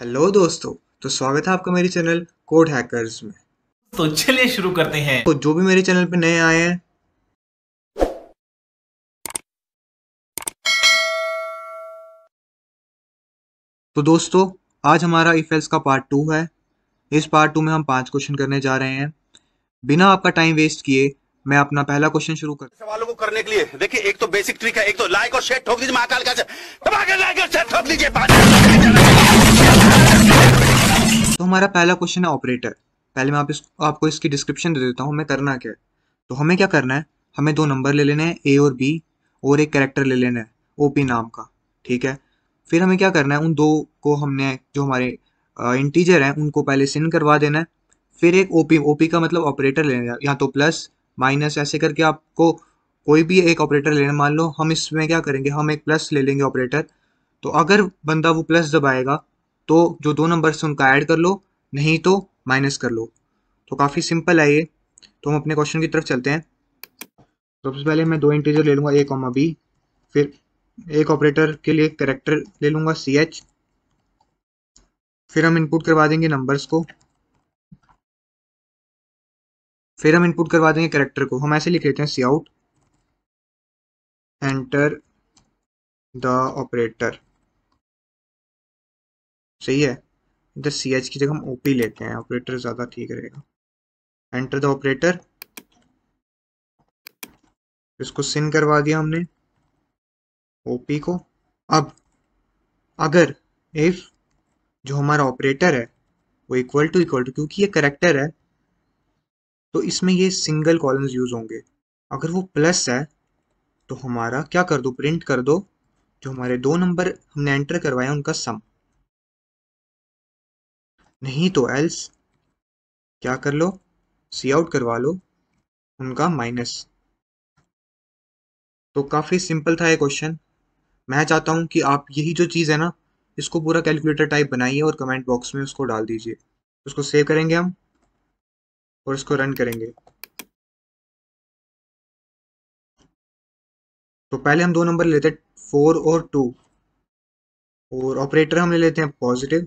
hello दोस्तों तो स्वागत है आपका मेरे चैनल कोड हैकर्स में तो चलिए शुरू करते हैं तो जो भी मेरे चैनल पे नए आए हैं तो दोस्तों आज हमारा इफेल्स e का पार्ट टू है इस पार्ट टू में हम पांच क्वेश्चन करने जा रहे हैं बिना आपका टाइम वेस्ट किए मैं अपना पहला क्वेश्चन शुरू कर सवालों को करने के लिए देखिए एक तो बेसिक ट्रिक है एक तो लाइक और शेयर ठोक दीजिए महाकाल का लाइक और शेयर ठोक दीजिए तो हमारा पहला क्वेश्चन है ऑपरेटर पहले मैं आप इस, आपको इसकी डिस्क्रिप्शन दे देता हूँ हमें करना क्या है तो हमें क्या करना है हमें दो नंबर ले लेने हैं ए और बी और एक कैरेक्टर ले लेना है ओपी नाम का ठीक है फिर हमें क्या करना है उन दो को हमने जो हमारे इंटीजर हैं उनको पहले सिन करवा देना है फिर एक ओपी ओपी का मतलब ऑपरेटर लेना है या तो प्लस माइनस ऐसे करके आपको कोई भी एक ऑपरेटर लेना मान लो हम इसमें क्या करेंगे हम एक प्लस ले लेंगे ऑपरेटर तो अगर बंदा वो प्लस दबाएगा तो जो दो नंबर से उनका ऐड कर लो नहीं तो माइनस कर लो तो काफ़ी सिंपल है ये तो हम अपने क्वेश्चन की तरफ चलते हैं सबसे पहले मैं दो इंटीजर ले लूँगा ए कॉमा बी फिर एक ऑपरेटर के लिए करेक्टर ले लूँगा सी एच फिर हम इनपुट करवा देंगे नंबर्स को फिर हम इनपुट करवा देंगे करेक्टर को हम ऐसे लिख लेते हैं C out enter the operator सही है इधर सी एच की जगह हम ओपी लेते हैं ऑपरेटर ज़्यादा ठीक रहेगा एंटर द ऑपरेटर इसको सिन करवा दिया हमने ओपी को अब अगर इफ जो हमारा ऑपरेटर है वो इक्वल टू इक्वल टू क्योंकि ये करेक्टर है तो इसमें ये सिंगल कॉलम्स यूज होंगे अगर वो प्लस है तो हमारा क्या कर दो प्रिंट कर दो जो हमारे दो नंबर हमने एंटर करवाया उनका सम नहीं तो एल्स क्या कर लो सी आउट करवा लो उनका माइनस तो काफ़ी सिंपल था ये क्वेश्चन मैं चाहता हूं कि आप यही जो चीज़ है ना इसको पूरा कैलकुलेटर टाइप बनाइए और कमेंट बॉक्स में उसको डाल दीजिए उसको सेव करेंगे हम और इसको रन करेंगे तो पहले हम दो नंबर लेते हैं फोर और टू और ऑपरेटर हम ले लेते हैं पॉजिटिव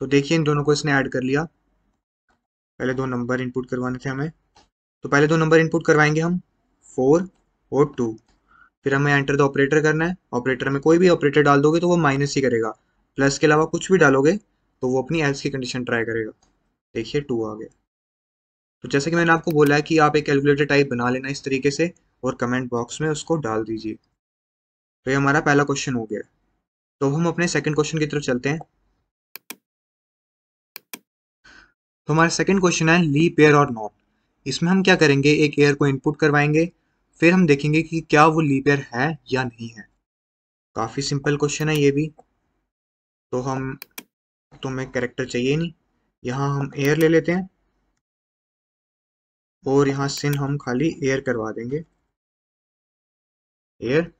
तो देखिए इन दोनों को इसने ऐड कर लिया पहले दो नंबर इनपुट करवाने थे हमें तो पहले दो नंबर इनपुट करवाएंगे हम फोर और टू फिर हमें एंटर द ऑपरेटर करना है ऑपरेटर में कोई भी ऑपरेटर डाल दोगे तो वो माइनस ही करेगा प्लस के अलावा कुछ भी डालोगे तो वो अपनी एल्स की कंडीशन ट्राई करेगा देखिए टू आ गया तो जैसे कि मैंने आपको बोला है कि आप एक कैलकुलेटर टाइप बना लेना इस तरीके से और कमेंट बॉक्स में उसको डाल दीजिए तो ये हमारा पहला क्वेश्चन हो गया तो हम अपने सेकंड क्वेश्चन की तरफ चलते हैं तो हमारा सेकंड क्वेश्चन है ली पेयर और नॉट इसमें हम क्या करेंगे एक एयर को इनपुट करवाएंगे फिर हम देखेंगे कि क्या वो ली पेयर है या नहीं है काफ़ी सिंपल क्वेश्चन है ये भी तो हम तो हमें चाहिए नहीं यहाँ हम एयर ले लेते हैं और यहाँ सिन हम खाली एयर करवा देंगे एयर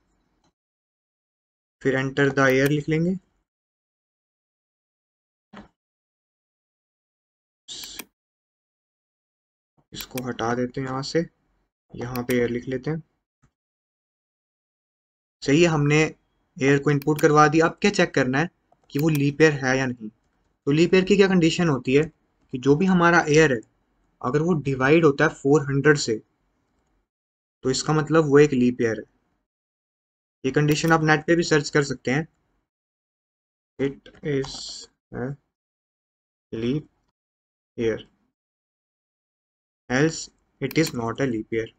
फिर एंटर द एयर लिख लेंगे इसको हटा देते हैं यहाँ से यहाँ पे एयर लिख लेते हैं सही है हमने एयर को इनपुट करवा दिया अब क्या चेक करना है कि वो लीप एयर है या नहीं तो लीप एयर की क्या कंडीशन होती है कि जो भी हमारा एयर है अगर वो डिवाइड होता है फोर हंड्रेड से तो इसका मतलब वो एक लीप ईयर है ये कंडीशन आप नेट पे भी सर्च कर सकते हैं it is leap year else it is not a leap year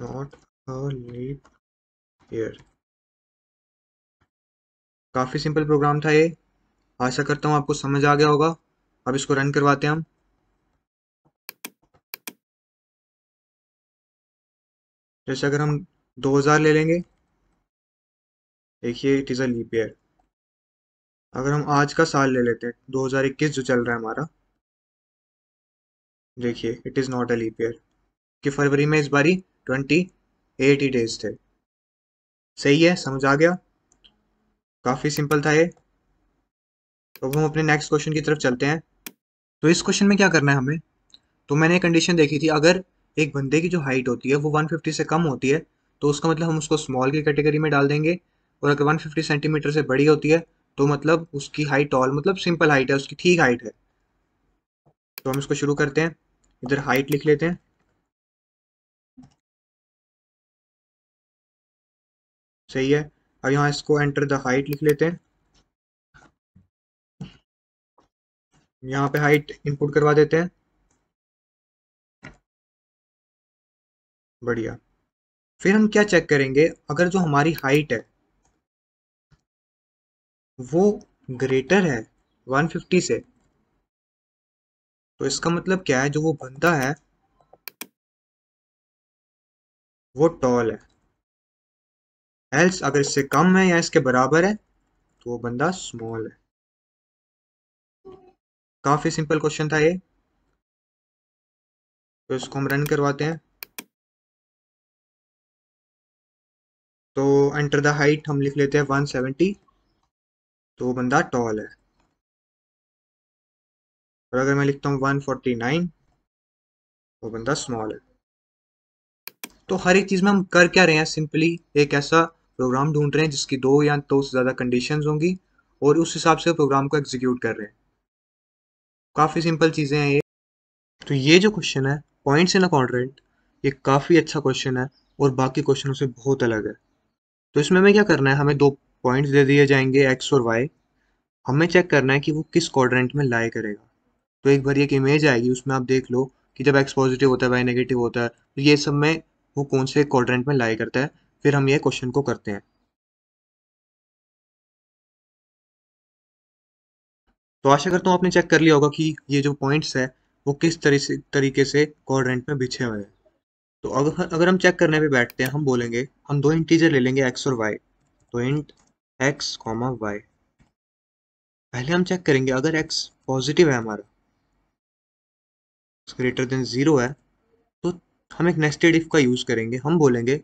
not a leap year काफ़ी सिंपल प्रोग्राम था ये आशा करता हूँ आपको समझ आ गया होगा अब इसको रन करवाते हैं हम जैसे अगर हम 2000 ले लेंगे देखिए इट इज़ अ ईयर अगर हम आज का साल ले लेते हैं 2021 जो चल रहा है हमारा देखिए it is not a leap year कि फरवरी में इस बारी 28 ही डेज थे सही है समझ आ गया काफ़ी सिंपल था ये तो अब हम अपने नेक्स्ट क्वेश्चन की तरफ चलते हैं तो इस क्वेश्चन में क्या करना है हमें तो मैंने कंडीशन देखी थी अगर एक बंदे की जो हाइट होती है वो 150 से कम होती है तो उसका मतलब हम उसको स्मॉल की कैटेगरी में डाल देंगे और अगर 150 सेंटीमीटर से बड़ी होती है तो मतलब उसकी हाइट टॉल मतलब सिंपल हाइट है उसकी ठीक हाइट है तो हम इसको शुरू करते हैं इधर हाइट लिख लेते हैं सही है अब यहाँ इसको एंटर द हाइट लिख लेते हैं यहाँ पे हाइट इनपुट करवा देते हैं बढ़िया फिर हम क्या चेक करेंगे अगर जो हमारी हाइट है वो ग्रेटर है 150 से तो इसका मतलब क्या है जो वो बंदा है वो टॉल है एल्स अगर इससे कम है या इसके बराबर है तो वो बंदा स्मॉल है काफ़ी सिंपल क्वेश्चन था ये तो इसको हम रन करवाते हैं तो एंटर द हाइट हम लिख लेते हैं 170 तो बंदा टॉल है और अगर मैं लिखता हूं 149 तो बंदा स्मॉल है तो हर एक चीज़ में हम कर क्या रहे हैं सिंपली एक ऐसा प्रोग्राम ढूंढ रहे हैं जिसकी दो या दो तो से ज़्यादा कंडीशंस होंगी और उस हिसाब से प्रोग्राम को एग्जीक्यूट कर रहे हैं काफ़ी सिंपल चीज़ें हैं ये तो ये जो क्वेश्चन है पॉइंट्स इन अ क्वाड्रेंट ये काफ़ी अच्छा क्वेश्चन है और बाकी क्वेश्चनों से बहुत अलग है तो इसमें हमें क्या करना है हमें दो पॉइंट्स दे दिए जाएंगे एक्स और वाई हमें चेक करना है कि वो किस क्वाड्रेंट में लाई करेगा तो एक बार एक इमेज आएगी उसमें आप देख लो कि जब एक्स पॉजिटिव होता है वाई नेगेटिव होता है तो ये सब में वो कौन से क्वाड्रेंट में लाई करता है फिर हम ये क्वेश्चन को करते हैं तो आशा करता हूँ आपने चेक कर लिया होगा कि ये जो पॉइंट्स है वो किस तरी से, तरीके से कॉर्डेंट में बिछे हुए हैं तो अगर अगर हम चेक करने पे बैठते हैं हम बोलेंगे हम दो इंटीजर ले लेंगे एक्स और वाई तो इंट एक्स कॉमा वाई पहले हम चेक करेंगे अगर एक्स पॉजिटिव है हमारा ग्रेटर देन जीरो है तो हम एक नेस्टेड इफ का यूज़ करेंगे हम बोलेंगे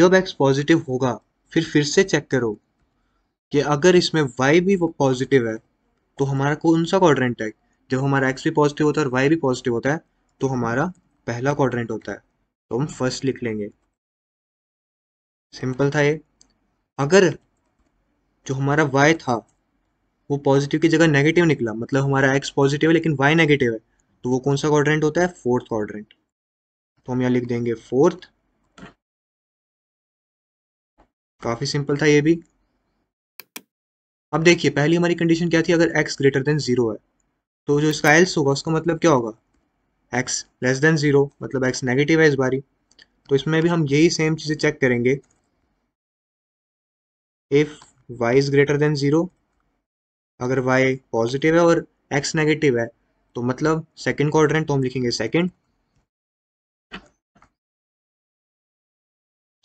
जब एक्स पॉजिटिव होगा फिर फिर से चेक करो कि अगर इसमें वाई भी वो पॉजिटिव है तो हमारा कौन सा क्वाड्रेंट है जब हमारा एक्स भी पॉजिटिव होता है और वाई भी पॉजिटिव होता है तो हमारा पहला क्वाड्रेंट होता है तो हम फर्स्ट लिख लेंगे सिंपल था ये अगर जो हमारा वाई था वो पॉजिटिव की जगह नेगेटिव निकला मतलब हमारा एक्स पॉजिटिव है लेकिन वाई नेगेटिव है तो वो कौन सा क्वाड्रेंट होता है फोर्थ क्वाड्रेंट तो हम यहाँ लिख देंगे फोर्थ काफ़ी सिंपल था ये भी अब देखिए पहली हमारी कंडीशन क्या थी अगर एक्स ग्रेटर देन जीरो है तो जो इसका एल्स होगा उसका मतलब क्या होगा एक्स लेस देन जीरो मतलब एक्स नेगेटिव है इस बारी तो इसमें भी हम यही सेम चीज़ें चेक करेंगे if y is greater than zero अगर वाई पॉजिटिव है और एक्स नेगेटिव है तो मतलब सेकेंड क्वाड्रेंट तो हम लिखेंगे सेकेंड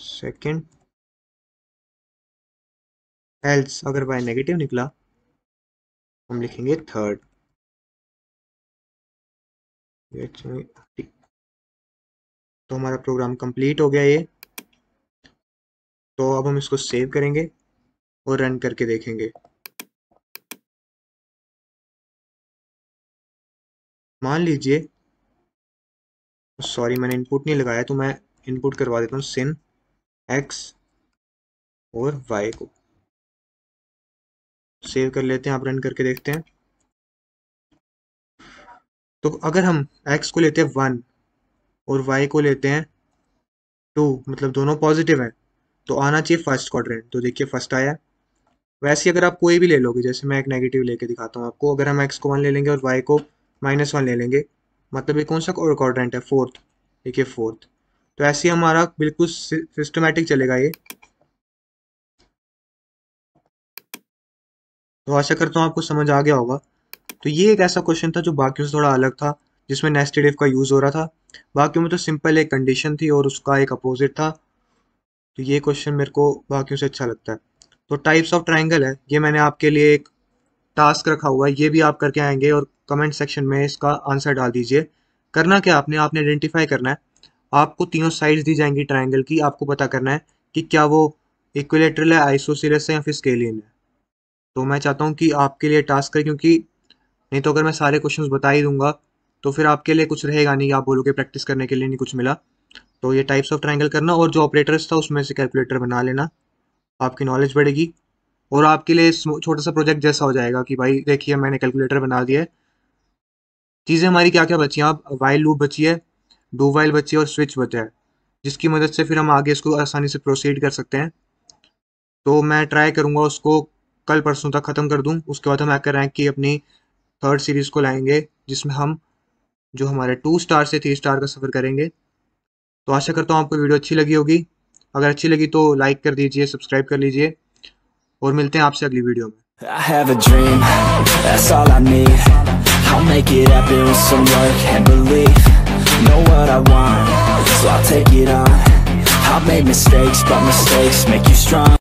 सेकेंड एल्स अगर वाई नेगेटिव निकला हम लिखेंगे थर्ड तो हमारा प्रोग्राम कंप्लीट हो गया ये तो अब हम इसको सेव करेंगे और रन करके देखेंगे मान लीजिए सॉरी मैंने इनपुट नहीं लगाया तो मैं इनपुट करवा देता हूँ सिन एक्स और वाई को सेव कर लेते हैं आप रन करके देखते हैं तो अगर हम एक्स को लेते हैं वन और y को लेते हैं टू मतलब दोनों पॉजिटिव हैं तो आना चाहिए फर्स्ट क्वाड्रेंट तो देखिए फर्स्ट आया वैसे अगर आप कोई भी ले लोगे जैसे मैं एक नेगेटिव लेके दिखाता हूँ आपको अगर हम एक्स को वन ले लेंगे और वाई को माइनस वन ले लेंगे मतलब ये कौन सा और क्वाड्रेंट है फोर्थ देखिए फोर्थ तो ऐसे हमारा बिल्कुल सिस्टमेटिक चलेगा ये तो आशा करता हूँ आपको समझ आ गया होगा तो ये एक ऐसा क्वेश्चन था जो बाकी से थोड़ा अलग था जिसमें नेस्टेड इफ का यूज़ हो रहा था बाकी में तो सिंपल एक कंडीशन थी और उसका एक अपोजिट था तो ये क्वेश्चन मेरे को बाकी से अच्छा लगता है तो टाइप्स ऑफ ट्राइंगल है ये मैंने आपके लिए एक टास्क रखा हुआ है ये भी आप करके आएंगे और कमेंट सेक्शन में इसका आंसर डाल दीजिए करना क्या आपने आपने आइडेंटिफाई करना है आपको तीनों साइड्स दी जाएंगी ट्राइंगल की आपको पता करना है कि क्या वो इक्विलेटरल है आइसोसिलस है या फिर स्केलियन है तो मैं चाहता हूँ कि आपके लिए टास्क करें क्योंकि नहीं तो अगर मैं सारे क्वेश्चन बता ही दूंगा तो फिर आपके लिए कुछ रहेगा नहीं आप बोलोगे प्रैक्टिस करने के लिए नहीं कुछ मिला तो ये टाइप्स ऑफ ट्राइंगल करना और जो ऑपरेटर्स था उसमें से कैलकुलेटर बना लेना आपकी नॉलेज बढ़ेगी और आपके लिए छोटा सा प्रोजेक्ट जैसा हो जाएगा कि भाई देखिए मैंने कैलकुलेटर बना दिया है चीज़ें हमारी क्या क्या बची हैं आप वाइल लूप बची है डू वाइल बची है और स्विच बचा है जिसकी मदद से फिर हम आगे इसको आसानी से प्रोसीड कर सकते हैं तो मैं ट्राई करूँगा उसको कल परसों तक ख़त्म कर दूँ उसके बाद हम हैकर रैंक की अपनी थर्ड सीरीज़ को लाएंगे जिसमें हम जो हमारे टू स्टार से थ्री स्टार का सफ़र करेंगे तो आशा करता हूँ आपको वीडियो अच्छी लगी होगी अगर अच्छी लगी तो लाइक कर दीजिए सब्सक्राइब कर लीजिए और मिलते हैं आपसे अगली वीडियो में I have a dream, that's all I need I'll make it happen with some work and belief Know what I want, so I'll take it on I've made mistakes, but mistakes make you strong